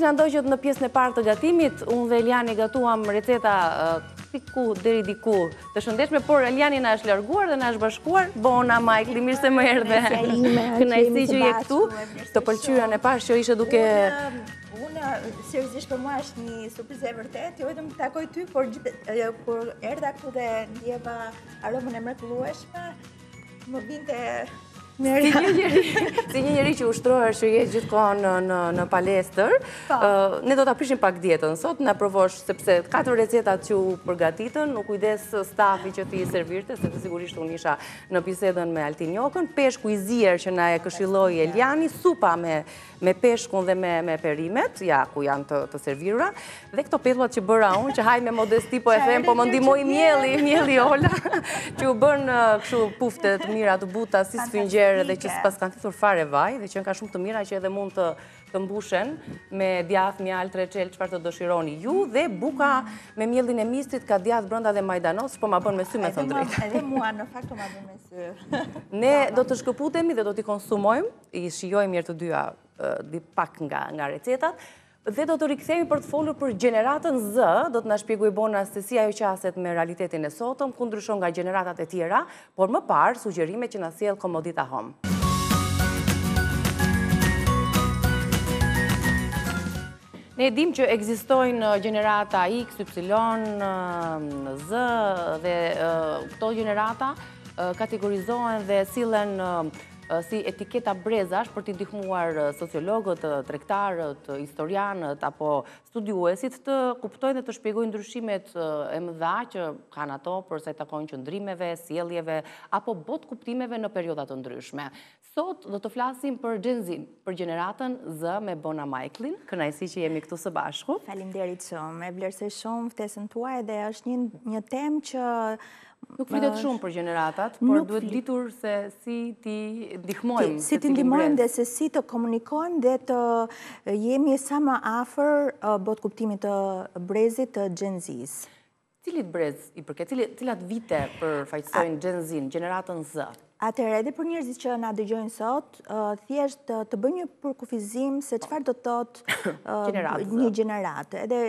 Nisë në ndojqët në pjesën e partë të gatimit, unë dhe Eliani gatuam receta tiku, deri diku, të shëndeshme, por Eliani në është lërguar dhe në është bashkuar, bona, Mike, mirë se më erdhe. Këna i si që je këtu, të pëlqyra në pashë që ishe duke... Unë, se për mua është një surprizë e vërtet, jo edhe më takoj ty, por erdha këtu dhe ndjeva aromën e mërë të lueshme, më binte Si një njëri që ushtrojër që jetë gjithë kohë në palestër, po. ne do të apishim pak djetën sot, në provosh sepse 4 recetat që u përgatitën, nuk ujdes stafi që ti servirte, sepse sigurisht unë isha në pisedën me Altin Jokën, peshku i zirë që na e këshilloi Eliani, supa me peshkun dhe me perimet, ja ku janë të servira, dhe këto petuat që bëra unë, që hajme modesti po e them, po më ndimoj mjeli, mjeli ola, që u bërë në këshu puftet mirat buta, si sfingjer, herë dhe që s'pas kanë thithur fare vaj dhe që në ka shumë të mira që edhe mund të të mbushen me djath, mjallë, treqel, qëpar të dëshironi ju dhe buka me mjellin e mistit ka djath brënda dhe majdanos, po ma bën me sy me thëmë Edhe mua, në faktu po ma bën me sy. Ne do të shkëputemi dhe do t'i konsumojmë, i shiojmë të dyja pak nga recetat, Dhe do të rikëthejmë për të folur për generatën zë, do të nashpigu i bona se të si ajo që aset me realitetin e sotëm, ku ndryshon nga generatat e tjera, por më parë sugjerime që nësiel komodita hom. Ne dim që egzistojnë uh, generata X, Y, um, Z dhe uh, këto generata uh, kategorizohen dhe silen um, si etiketa brezash për t'i dihmuar sociologët, trektarët, historianët, apo studiuesit të kuptojnë dhe të shpjegojnë ndryshimet e mëdha që kanë ato përse të kojnë qëndrimeve, sieljeve, apo bot kuptimeve në periodat të ndryshme. Sot do të flasim për gjenzin, për gjeneratën Z me Bona Majklin, kënajsi që jemi këtu së bashku. Falim të shumë, e vlerëse shumë, ftesën tuaj dhe është një, një tem që... Nuk flitet shumë për gjeneratat, por duhet ditur se si ti ndihmojmë. Si ti ndihmojmë dhe se si të komunikojmë dhe të jemi sa më afer botë kuptimit të brezit të gjenzis. Cilit brez i përket, cilat vite përfajtësojnë gjenzin, gjeneratën zë? Atër edhe për njërëzit që nga dëgjojnë sot, thjesht të bëjnë një përkufizim se qëfar të tot një generatë. Edhe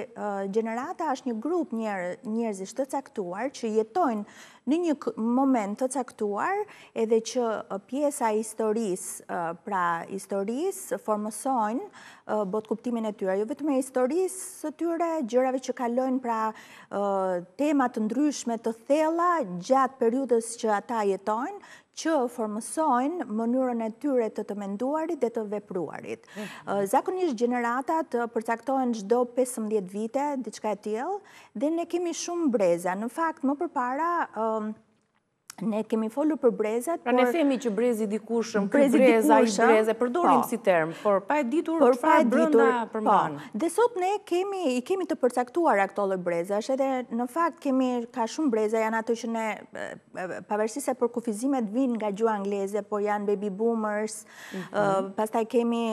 generata është një grup njërëzit të caktuar që jetojnë në një moment të caktuar edhe që pjesa historis, pra historis, formësojnë botë kuptimin e tyre. Jo vetë me historis së tyre, gjërave që kalojnë pra temat ndryshme të thela gjatë periudës që ata jetojnë, që formësojnë mënyrën e tyre të të menduarit dhe të vepruarit. Mhm. Zakonisht gjeneratat përcaktojnë gjdo 15 vite, diçka e dhe ne kemi shumë breza. Në fakt, më përpara, Ne kemi folu për brezat, por... Pra ne themi që brezi dikushëm, për breza, i breze, përdorim po. si term, por pa e ditur, për fa e brënda për Dhe sot ne kemi, i kemi të përcaktuar aktole breza, brezash, edhe në fakt kemi ka shumë breza, janë ato që ne, se për kufizimet vinë nga gjua angleze, por janë baby boomers, mhm. pas taj kemi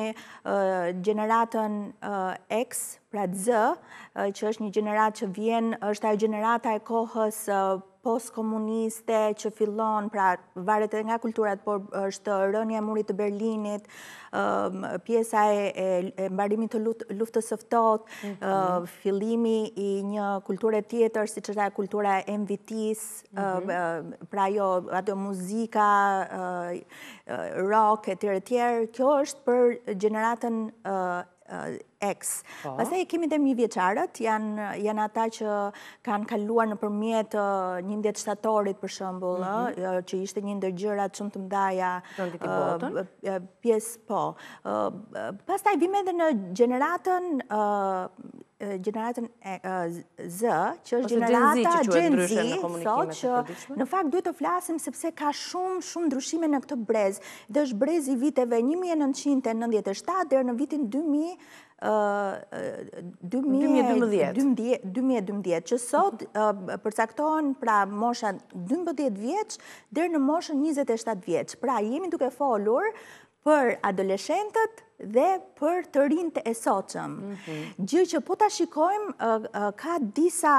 generatën X, pra të zë, që është një generatë që vjenë, është ajo generatë a e kohës post-komuniste që fillon, pra varet nga kulturat, por është rënja murit të Berlinit, pjesa e mbarimit të luftës sëftot, mhm. fillimi i një kulture tjetër, si qëta ta kultura MVT-s, mhm. pra jo, ato muzika, rock, e tjere tjerë, kjo është për gjeneratën e Eh, ex. Po. Pase e kemi dhe mi vjeqarët, janë ata që kanë kaluar në përmjet eh, një ndetë shtatorit për shëmbull, eh, mhm. jo, që ishte një ndërgjëra të shumë të mdaja pjesë po. Pase taj vime dhe në generatën gjeneratën Z, që është gjenerata Gen Z, që në fakt duhet të flasim sepse ka shumë, shumë ndryshime në këtë brez, dhe është brez i viteve 1997 dhe në vitin 2000, 2012, që sot përcaktohen pra moshën 12 vjeç dhe në moshën 27 vjeç. Pra jemi duke folur për adoleshentët dhe për të rinë të esoqëm. Mhm. Gjë që po të shikojmë, ka disa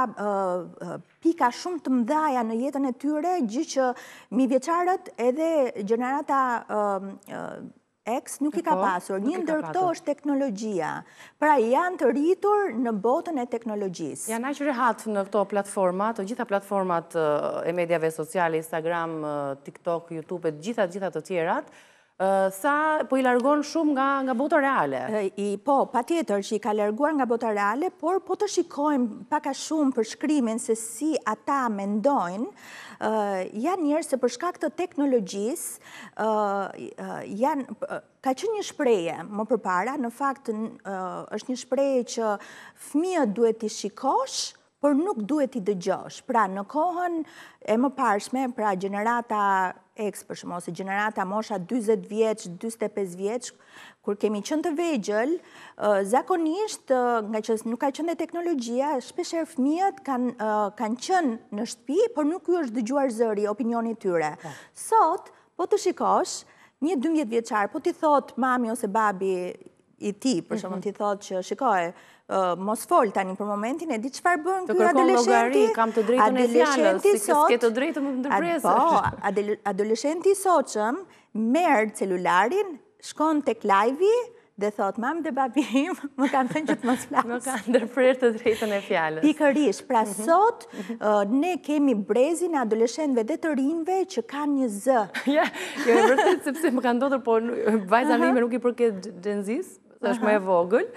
pika shumë të mdhaja në jetën e tyre, gjë që mi vjeqarët edhe gjënarata X nuk i ka po, pasur. Një këto është teknologjia. Pra janë të rritur në botën e teknologjisë. Janë ajë që rehatë në këto platformat, të gjitha platformat e medjave sociale, Instagram, TikTok, Youtube, gjitha të tjerat, sa po i largon shumë nga bota reale. Po, pa tjetër që i ka larguar nga bota reale, por po të shikojmë paka shumë për shkrymin se si ata mendojnë, janë njerë se përshka këtë teknologjisë, ka që një shpreje më përpara, në fakt është një shpreje që fëmijët duhet i shikosh, por nuk duhet i dëgjosh. Pra, në kohën e më pashme, pra, generata eks për shumë, ose gjenerata mosha 20 vjeqë, 25 vjeqë, kur kemi qënë të vegjël, zakonisht, nga që nuk ka qënë dhe teknologjia, shpesher fmiët kanë qënë në shtpi, por nuk ju është dëgjuar zëri opinioni tyre. Po. Sot, po të shikosh, një 12 vjeqarë, po të thotë mami ose babi, i ti, për mhm. shumë t'i thotë që shikaj, mos folë tani për momentin e di qëpar bënë kërë adolescenti, kam të drejtën e të si kësë ke të drejtën më të Po, adolescenti soqëm, merë celularin, shkon të klajvi, dhe thotë, mam dhe im, më kanë thënë që të mos slasë. Më kanë dërprirë të drejtën e fjallës. Pikërish, pra mhm. sot, mhm. ne kemi brezin e adoleshenve dhe të rinve që kanë një zë. Ja, jo, e vërëtët, sepse më kanë dodër, po vajzë anime nuk i përket gjenzis, dhe është më e vogël,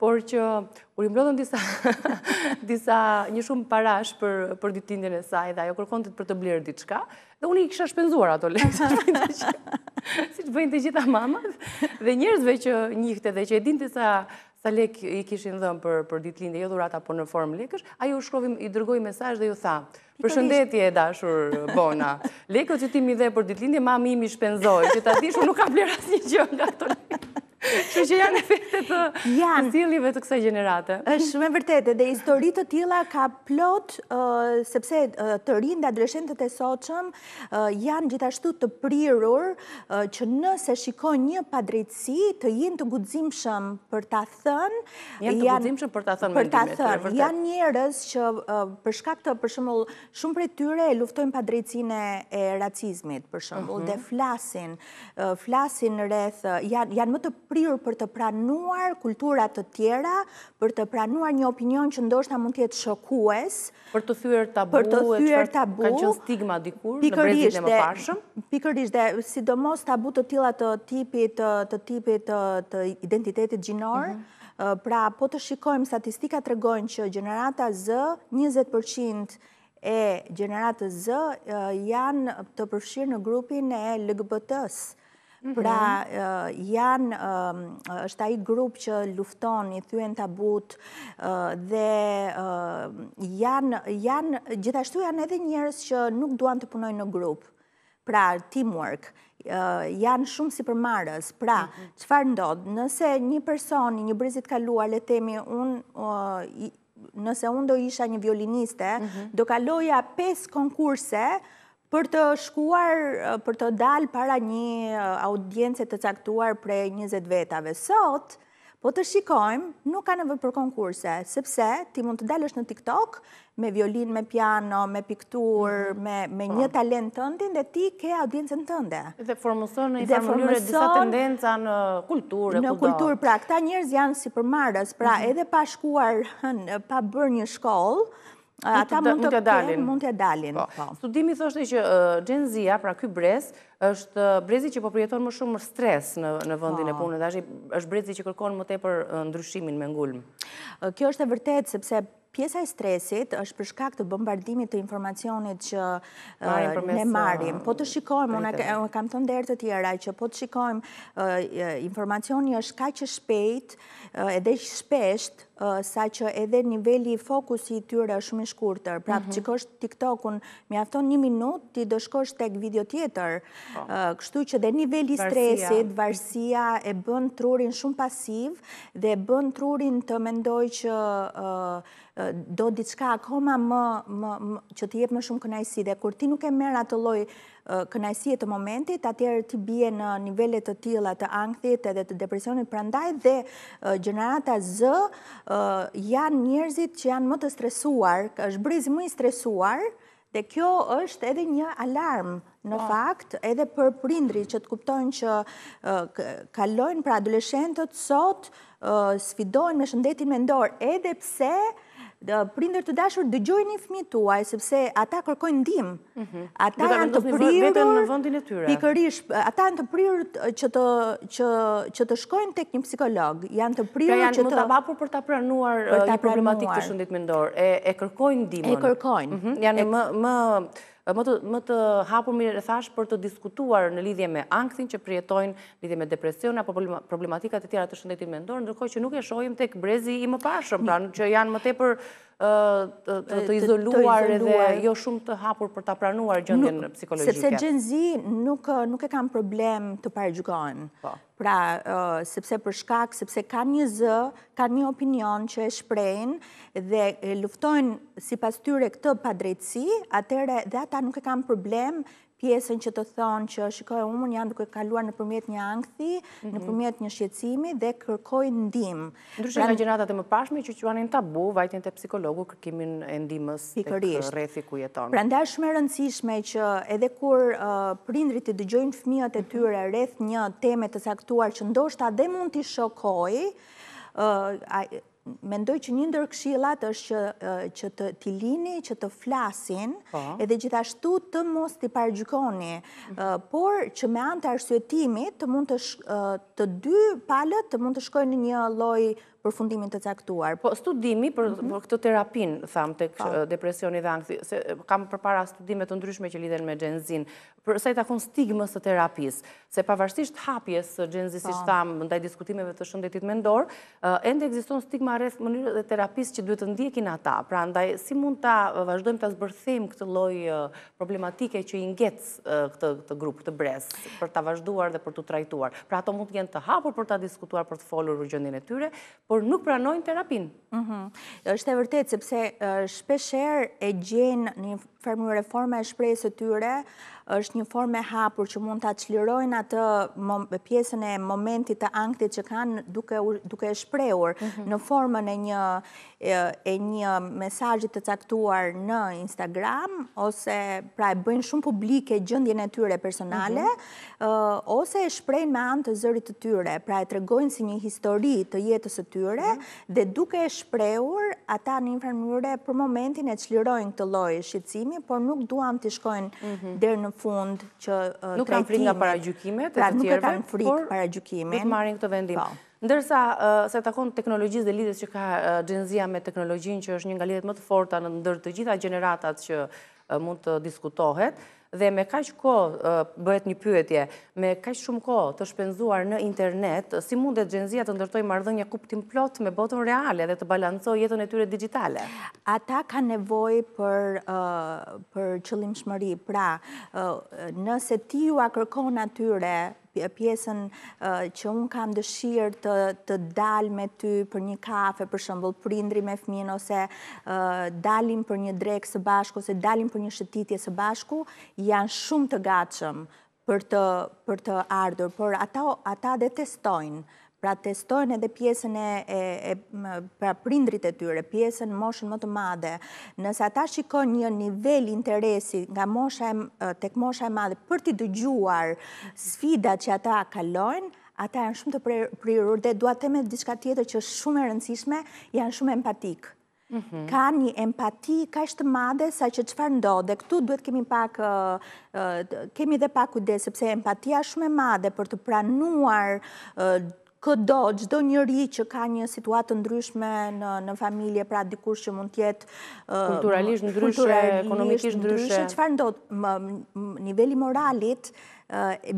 por që kur i disa disa një shumë parash për për ditëlindjen e saj dhe ajo kërkonte për të blerë diçka, dhe unë i kisha shpenzuar ato lekë. siç bëjnë të gjitha mamat dhe njerëzve që njihte dhe që e dinte sa sa lekë i kishin dhënë për për ditëlindje, jo dhurata apo në formë lekësh, ajo u shkrovi i dërgoi mesazh dhe ju tha: "Përshëndetje e dashur Bona. Lekët që ti më dhe për ditëlindje mami im shpenzoi, që ta dish unë nuk kam bler asnjë gjë nga ato." Lekë. Që që janë efektet të sillive të kësaj generate. është shumë e vërtetë, dhe historitë të tila ka plot, sepse të rinë dhe e soqëm janë gjithashtu të prirur që nëse shikoj një padrejtësi të jenë të gudzim për ta thënë. Janë të gudzim për ta thënë. Për ta thënë. Janë njërës që përshkap të për shumëll shumë për tyre e luftojnë padrejtësine e racizmit për dhe mhm. flasin, flasin rreth, janë më të prirur për të pranuar kulturat të tjera, për të pranuar një opinion që ndoshta mund tjetë shokues. Për të thyër tabu, për të thyër tabu. Ka qënë stigma dikur në brezit e më pashëm? Pikërish dhe sidomos tabu të tila të tipit të identitetit gjinor, mhm. pra po të shikojmë statistika të regojnë që generata Z, 20% e generatës zë janë të përfshirë në grupin e LGBT-së. Mhm. Pra, janë, është ai grupë që lufton, i thyen tabut, dhe janë, janë, gjithashtu janë edhe njerës që nuk duan të punojnë në grupë. Pra, teamwork, janë shumë si përmarës, Pra, qëfar mhm. ndodhë? Nëse një person, një brizit ka lua, le temi, unë, nëse unë do isha një violiniste, mhm. do kaloja 5 konkurse, Për të shkuar, për të dalë para një audiencët të caktuar prej 20 vetave sot, po të shikojmë, nuk ka nëve për konkurse, sepse ti mund të dalë është në TikTok, me violin, me piano, me piktur, mm, me po. një talent të ndin, dhe ti ke audiencën të ndë. Dhe formëson në i e disa tendenca në kulturë. Në kulturë, pra, këta njërës janë si përmarës, pra mhm. edhe pa shkuar, pa bërë një shkollë, ata mund të dalin. mund të dalin. Po, po. Studimi thoshtë e që gjenëzia, pra këj brez, është brezi që po prijeton më shumë stres në vëndin e po. punë, dhe është brezi që kërkon më te për ndryshimin me ngullëm. Kjo është e vërtet, sepse pjesaj stresit është përshka këtë bombardimit të informacionit që ne marim. Po të shikojmë, unë kam të ndertë të tjera, që po të shikojmë informacioni është ka që shpejt, edhe shpesht, sa që edhe nivelli fokus i tyre është shumë shkurëtër. Pra, mhm. që kështë TikTok-un, mi afton një minut, ti dëshkosht t'ek video tjetër. Po. Kështu që dhe nivelli stresit, varsia, e bën trurin shumë pasiv, dhe e bën trurin të mendoj që do diçka akoma më, që ti jep më shumë kënajsi, dhe kur ti nuk e mërë atë loj kënajsie të momentit, atjerë të bje në nivellet të tila të angthit edhe të depresionit, prandaj dhe generata zë janë njerëzit që janë më të stresuar, është brizë më i stresuar, dhe kjo është edhe një alarm në po. fakt, edhe për prindri që të kuptojnë që kalojnë për adoleshentët sot sfidojnë me shëndetin mendor, edhe pse Uh, prinder të dashur dëgjojnë i fmi tuaj, sepse ata kërkojnë ndim. Mhm. Uh, ata janë të prirur... Pikërish, ata janë të prirur që të shkojnë tek një psikolog. Janë të prirur që të... Pra janë më të vapur për të pranuar uh, një problematik të shëndit mendor. E kërkojnë ndimën. E kërkojnë. Mhm. Janë më më të hapur mirë e thash për të diskutuar në lidhje me angthin që prijetojnë lidhje me depresion apo problematikat e tjera të shëndetit mendor, ndërkoj që nuk e shohim tek brezi i më pashëm, pra nuk që janë më te për të izoluar dhe jo shumë të hapur për të pranuar gjëndin psikologike. Sepse gjenzi nuk e kam problem të pargjukon. Po. Pra, sepse për shkak, sepse ka një zë, ka një opinion që e shprejnë dhe luftojnë si pas tyre këtë padrejtësi, atëre dhe ata nuk e kam problem pjesën që të thonë që shikojë unë, janë duke kaluar në përmjet një angthi, mhm. në përmjet një shqecimi dhe kërkoj ndim. Ndryshë pra- nga gjenata e më pashme që që anin tabu, vajtjen të psikologu kërkimin e ndimës të kërrethi ku jeton. Pra nda shme rëndësishme që edhe kur uh, prindrit të dëgjojnë fëmijët e mhm. tyre rreth një temet të saktuar që ndoshta dhe mund të shokoj, uh, Mendoj që një ndër këshillat është që eh, të t'ilini, lini që të flasin po. edhe gjithashtu të mos i pargjikoni mhm. eh, por që me anë të arsyetimit të mund të eh, të dy palët të mund të shkojnë një lloj për fundimin të caktuar. Po, studimi për mhm. këtë terapin, thamë, të eh, depresioni dhe angthi, se eh, kam për para studimet të ndryshme që lidhen me gjenzin, për i takon stigmës të terapis, se pavarësisht hapjes gjenzis, i shtamë, ndaj diskutimeve të shëndetit mendor, eh, endë egziston stigma rreth mënyrë dhe terapis që duhet të ndjekin ata, pra ndaj si mund ta vazhdojmë të zbërthim këtë loj problematike që i ngec këtë grup të brez, për ta vazhduar dhe për të trajtuar. Pra ato mund të jenë të hapur për ta diskutuar për të folur rëgjëndin e tyre, por nuk pranojnë terapin. Êshtë mhm. e vërtet, sepse shpesher e gjenë një formë reforme e shprejës e tyre, është një forme hapur që mund të aqlirojnë atë pjesën e momentit të angtit që kanë duke e shprejur mhm. në formën e një e një mesajit të caktuar në Instagram, ose pra e bëjnë shumë publike gjëndjene tyre personale, mhm. ose e shprejnë me antë të zërit të tyre, pra e tregojnë si një histori të jetës të tyre, tyre mhm. dhe duke e shprehur ata në një mënyrë për momentin e çlirojnë këtë lloj shqetësimi, por nuk duam të shkojnë mhm. deri në fund që nuk kanë frikë nga paragjykimet e pra, të tjerëve. Nuk kanë frikë paragjykimin. Nuk marrin këtë vendim. Po. Ndërsa se takon teknologjisë dhe lidhjes që ka Gjenzia me teknologjinë që është një nga lidhjet më të forta në ndër të gjitha gjeneratat që mund të diskutohet, dhe me kaq kohë bëhet një pyetje, me kaq shumë kohë të shpenzuar në internet, si mundet xhenzia të ndërtojë marrëdhënie kuptim plot me botën reale dhe të balancoj jetën e tyre digjitale? Ata kanë nevojë për uh, për pra, nëse ti ju a kërkon atyre pjesën eh, që unë kam dëshirë të dal me ty për një kafe, për shëmbull prindri me fmin, ose eh, dalim për një drekë së bashku, ose dalim për një shëtitje së bashku, janë shumë të gatshëm për të ardhur, por ata detestojnë pra testojnë edhe pjesën e pra, prindrit e tyre, pjesën moshën më të madhe, nësa ta shikon një nivel interesi nga tek moshën e madhe për t'i dëgjuar sfida që ata kalojnë, ata janë shumë të prirur dhe duat të me diska tjetër që shumë e rëndësishme, janë shumë empatikë. Mhm. Ka një empati ka ishtë madhe sa që qëfar ndodhe, dhe këtu duhet kemi dhe pak kujdes, sepse empatia shumë e madhe për të pranuar Këtë do, qdo njëri që ka një situatë ndryshme në familje, pra dikur që mund tjetë kulturalisht, ndryshme, ekonomikisht, ndryshme, që farë ndodhë nivelli moralit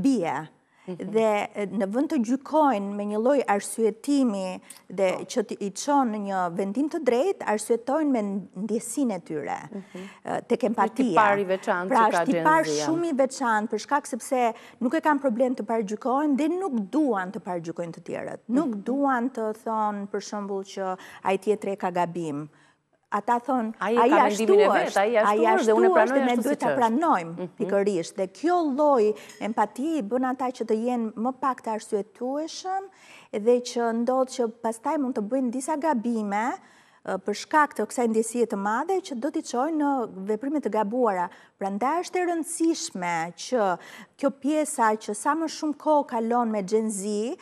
bie. Mhm. dhe në vënd të gjykojnë me një loj arsuetimi dhe po. që i qonë në një vendim të drejt, arsuetojnë me ndjesin e tyre mhm. të kempatia. Për shtipar i veçanë pra, që ka gjenë Pra, janë. Për shumë i veçanë për shkak sepse nuk e kam problem të pargjykojnë gjykojnë dhe nuk duan të pargjykojnë gjykojnë të tjerët. Nuk mhm. duan të thonë për shumbull që ai tre ka gabim ata thonë, a jashtu është, a ashtu është dhe me duhet të pranojmë, mhm. pikërrisht, dhe kjo loj empati bën ata që të jenë më pak të arsuetueshëm dhe që ndodhë që pastaj mund të bëjnë disa gabime për shkak të kësa ndjesie të madhe që do t'i çojnë në veprimit të gabuara. Pra nda është e rëndësishme që kjo pjesa që sa më shumë kohë kalon me gjenzi,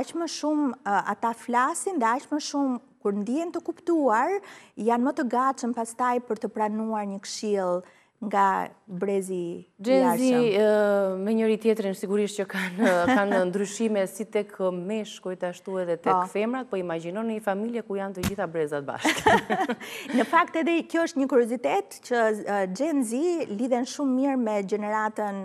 aqë më shumë ata flasin dhe aqë më shumë kur ndjen të kuptuar, janë më të gatshëm pastaj për të pranuar një këshill nga brezi i arshëm. Gjenzi me njëri tjetërin sigurisht që kanë kanë ndryshime si tek meshkujt ashtu edhe tek po. femrat, po imagjinoni një familje ku janë të gjitha brezat bashkë. Në fakt edhe kjo është një kuriozitet që Gjenzi lidhen shumë mirë me gjeneratën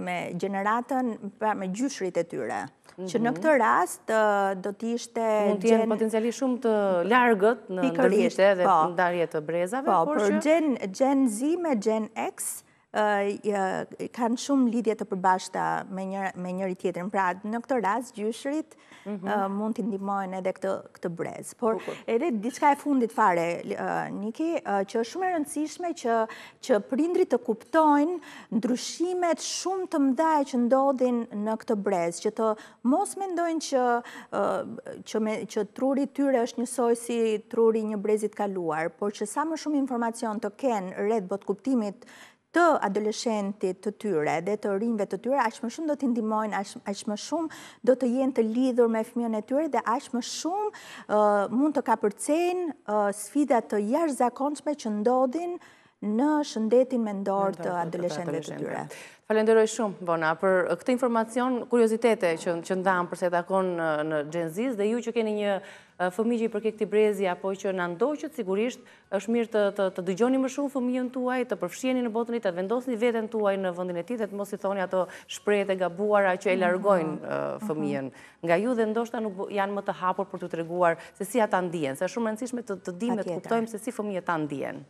me gjeneratën, pra me gjyshrit e tyre që në mhm. këtë rast do t'ishte... Mund t'jenë potenciali shumë të largët në ndërgjitë dhe po. ndarje të brezave, po, por që... Gjenë Z me Gjenë X, kanë shumë lidhje të përbashta me njëri tjetërin. Pra, në këtë rast, gjyshërit mhm. mund të ndimojnë edhe këtë brez. Por, edhe diçka e fundit fare, Niki, që është shumë e rëndësishme që prindri të kuptojnë ndryshimet shumë të mdaj që ndodhin në këtë brez, që të mos mendojnë që truri tyre është njësoj si truri një brezit kaluar, por që sa më shumë informacion të kenë redhë botë kuptimit të adoleshentit të tyre dhe të rinjve të tyre, aqë më shumë do t'indimojnë, aqë më shumë do të jenë të lidhur me fëmion e tyre dhe aqë më shumë mund të ka sfidat të jashtë zakonçme që ndodhin në shëndetin me ndorë të adoleshentve të tyre. Falenderoj shumë, Bona, për këtë informacion, kuriozitete që ndamë përse takon në gjenzis dhe ju që keni një Eh, fëmijë që i për këti brezi, apo që në ndoqët, sigurisht është mirë të dëgjoni më shumë fëmijën tuaj, të përfshjeni në botën i, të vendosni vetën tuaj në vëndin e ti, dhe të mos i thoni ato shprejt e gabuara që e mhm. largojnë eh, mhm. fëmijën nga ju, dhe ndoshta nuk janë më të hapur për të të reguar se si ata ndijen, se shumë rëndësishme të dimë të kuptojmë se si fëmijët ta ndijen.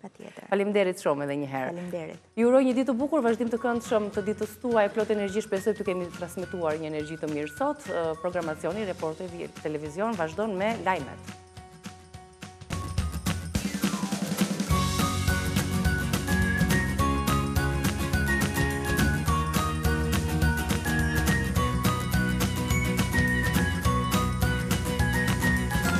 Falim derit shumë edhe një ditë të bukur, vazhdim të të plot energji, të kemi një energji të mirë sot, eh, programacioni, televizion, me climate.